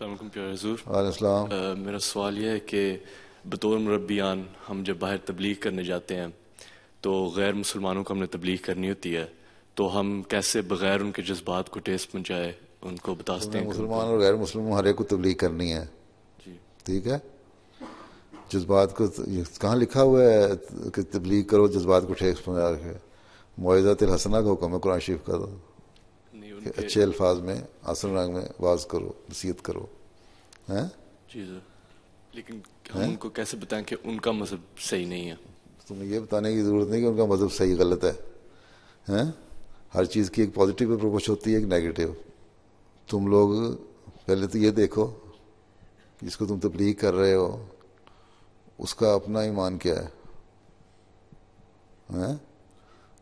प्याजूर मेरा सवाल यह है कि बतौर मरबियान हम जब बाहर तबलीग करने जाते हैं तो गैर मुसलमानों को हमने तबलीग करनी होती है तो हम कैसे बगैर उनके जज्बात को टेस्ट पहुँचाए उनको बता सकते हैं मुसलमान और गैर मुसलम हर एक को तबलीग करनी है ठीक है जज्बात को कहाँ लिखा हुआ है कि तबलीग करो जज्बात को ठेस पहुँचा के मुआजा तिल हसना का हुक्म है कुरान शरीफ का तो। कि अच्छे अल्फाज में आसन रंग में वाज करो नसीहत करो हैं जी सर लेकिन हम उनको कैसे बताएं कि उनका मजहब सही नहीं है तुम्हें यह बताने की ज़रूरत नहीं कि उनका मजहब सही गलत है हैं हर चीज़ की एक पॉजिटिव अप्रोच होती है एक नेगेटिव तुम लोग पहले तो ये देखो जिसको तुम तबलीग कर रहे हो उसका अपना ईमान क्या है हैं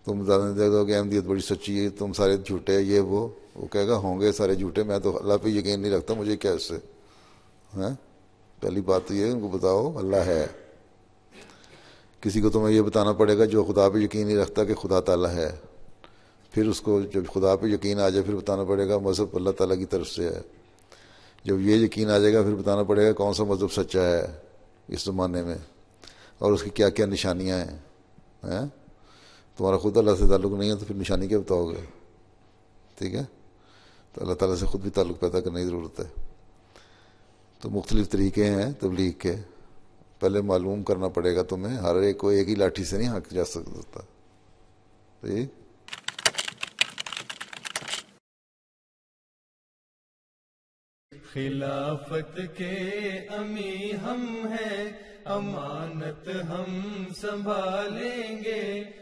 तुम जाने देखो कि अहमदियत बड़ी सच्ची है तुम सारे झूठे ये वो वो कहेगा होंगे सारे झूठे मैं तो अल्लाह पे यकीन नहीं रखता मुझे क्या इससे हैं पहली बात तो ये उनको बताओ अल्लाह है किसी को तुम्हें ये बताना पड़ेगा जो खुदा पे यकीन नहीं रखता कि खुदा ताला है फिर उसको जब खुदा पे यकीन आ जाए फिर बताना पड़ेगा मज़हब तो अल्लाह ताला की तरफ से है जब ये यकीन आ जाएगा फिर बताना पड़ेगा कौन सा मज़हब सच्चा है इस ज़माने में और उसकी क्या क्या निशानियाँ हैं हैं तुम्हारा खुद अल्लाह से ताल्लुक नहीं है तो फिर निशानी क्या बताओगे ठीक है तो अल्लाह ताला से ख़ुद भी ताल्लुक पैदा करने की ज़रूरत है तो मुख्तलिफ तरीके हैं तबलीग के पहले मालूम करना पड़ेगा तुम्हें हर एक को एक ही लाठी से नहीं हाँक जा सकता ठीक खिलाफत के अमी हम हैं अमानत हम संभालेंगे